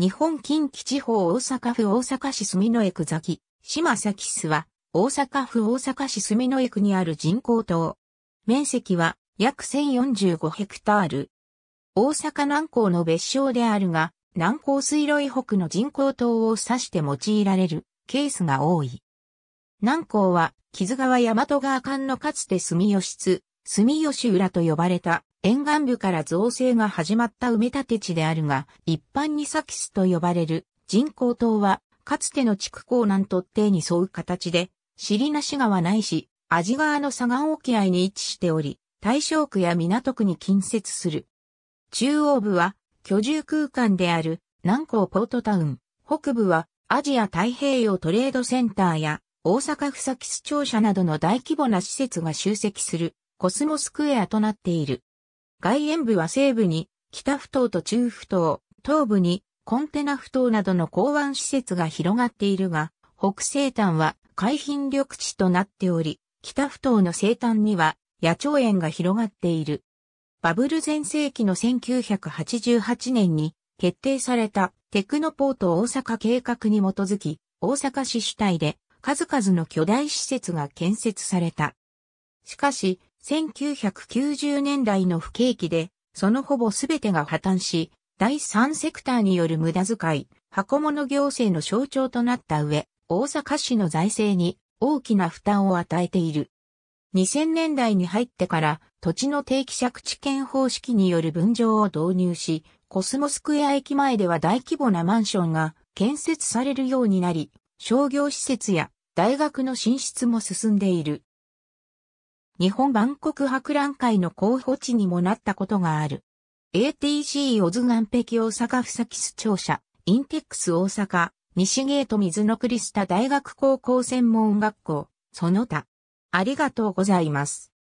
日本近畿地方大阪府大阪市住之江区崎、島崎市は、大阪府大阪市住之江区にある人工島。面積は約1045ヘクタール。大阪南港の別称であるが、南港水路以北の人工島を指して用いられるケースが多い。南港は、木津川大和川間のかつて住吉津、住吉浦と呼ばれた沿岸部から造成が始まった埋め立て地であるが、一般にサキスと呼ばれる人工島は、かつての地区港南突堤に沿う形で、尻なし川ないし、味川の左岸沖合に位置しており、大正区や港区に近接する。中央部は居住空間である南港ポートタウン、北部はアジア太平洋トレードセンターや大阪府サキス庁舎などの大規模な施設が集積するコスモスクエアとなっている。外縁部は西部に北不頭と中不頭、東部にコンテナ不頭などの港湾施設が広がっているが、北西端は海浜緑地となっており、北不頭の西端には野鳥園が広がっている。バブル前世紀の1988年に決定されたテクノポート大阪計画に基づき、大阪市主体で数々の巨大施設が建設された。しかし、1990年代の不景気で、そのほぼすべてが破綻し、第三セクターによる無駄遣い、箱物行政の象徴となった上、大阪市の財政に大きな負担を与えている。2000年代に入ってから土地の定期借地権方式による分譲を導入し、コスモスクエア駅前では大規模なマンションが建設されるようになり、商業施設や大学の進出も進んでいる。日本万国博覧会の候補地にもなったことがある。ATC オズ岸壁大阪ふさきス庁舎、インテックス大阪、西ゲート水のクリスタ大学高校専門学校、その他。ありがとうございます。